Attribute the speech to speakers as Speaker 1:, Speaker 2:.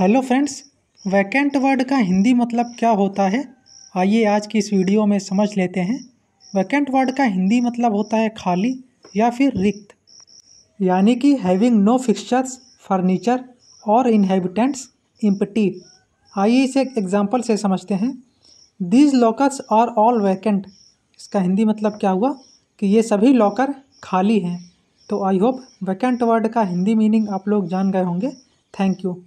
Speaker 1: hello friends vacant word का हिंदी मतलब क्या होता है आइए आज की इस वीडियो में समझ लेते हैं वैकेंट वर्ड का हिंदी मतलब होता है खाली या फिर रिक्त यानी कि हैविंग नो फिक्सचर्स फर्नीचर और इनहेबिटेंट्स इम्पटी आइए इसे एक एग्जाम्पल से समझते हैं these lockers are all vacant इसका हिंदी मतलब क्या हुआ कि ये सभी लॉकर खाली हैं तो आई होप वैकेंट वर्ड का हिंदी मीनिंग आप लोग जान गए होंगे थैंक यू